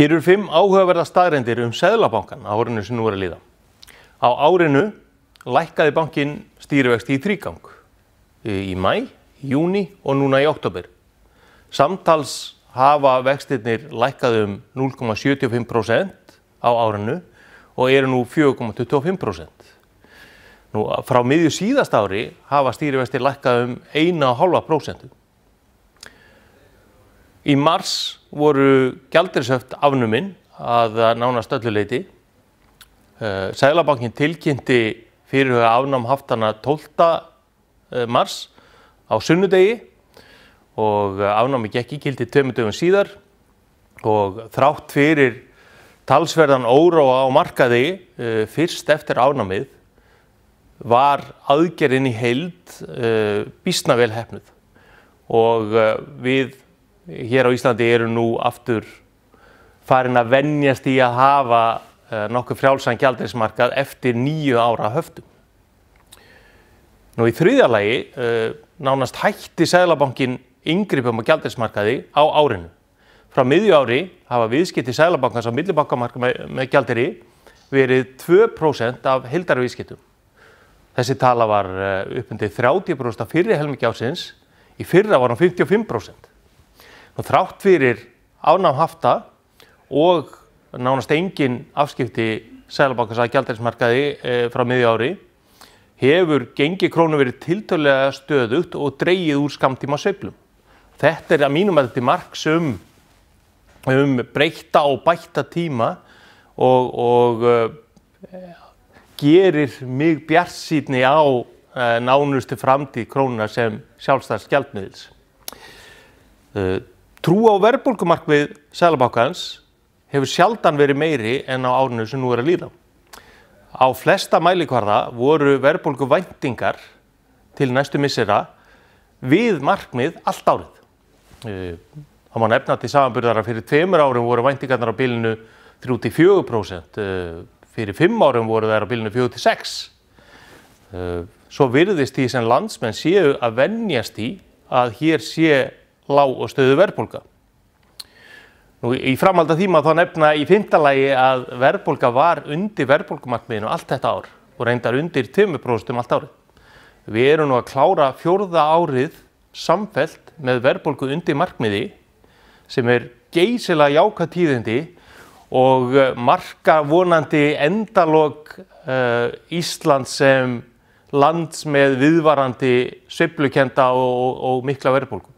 Hér eru fimm áhugaverða staðrendir um Seðlabankan á árinu sem nú er að líða. Á árinu lækkaði bankin stýrivexti í þrýgang í mæ, júni og núna í oktober. Samtals hafa vextirnir lækkaði um 0,75% á árinu og eru nú 4,25%. Nú frá miðju síðast ári hafa stýrivextir lækkaði um 1,5%. Í mars voru gældirisöft afnuminn að nánast ölluleiti. Eh, Sælabankin tilkynnti fyrir að afnám haftana 12. Eh, mars á sunnudegi og afnámi gekk íkildi tömmu dögum síðar og þrátt fyrir talsverðan óróa á markaði eh, fyrst eftir afnámið var aðgerinn í heild bísnavel hefnud og við hér á Íslandi eru nú aftur farin að vennjast í að hafa eh, nokkuð frjálsann gældeismarkað eftir nýju ára höftum. Nú í þriðalagi eh, nánast hætti Sæðlabankin yngrippum á gældeismarkaði á árinu. Frá miðju ári hafa viðskipti Sæðlabankans á millibankamarka með gælderi verið 2% af hildarviðskiptum. Þessi tala var uppundið 30% af fyrri helmiki ásins, í fyrra var hann 55% og þrátt fyrir ánám hafta og nánast engin afskipti Sælabankars að gjaldarismarkaði e, eh, frá miðju ári hefur gengi krónu verið tiltölega stöðugt og dreyið úr skamtíma söplum. Þetta er að mínum að þetta er margs um, um breyta og bætta tíma og, og e, gerir mig bjart síðni á e, nánustu framtíð krónuna sem sjálfstæðs gjaldmiðils. Trú á verðbólkumarkmið Sælabákans hefur sjaldan verið meiri en á árinu sem nú er að líða. Á flesta mælikvarða voru verðbólkuvæntingar til næstu missera við markmið allt árið. Eh, það má nefna til samanbyrðara fyrir tveimur árum voru væntingarnar á bilinu 34%, eh, fyrir fimm árum voru þær á bilinu 46%. Eh, svo virðist því sem landsmenn séu að vennjast í að hér sé lág og stöðu verðbólka. Nú í framhald af því maður þá nefna í fymtalagi að verðbólka var undir verðbólkumarkmiðinu allt þetta ár og reyndar undir tömupróstum allt árið. Við erum nú að klára fjórða árið samfelt með verðbólku undir markmiði sem er geysila jákatíðindi og marka vonandi endalog uh, eh, Ísland sem lands með viðvarandi söplukenda og, og, og mikla verðbólku.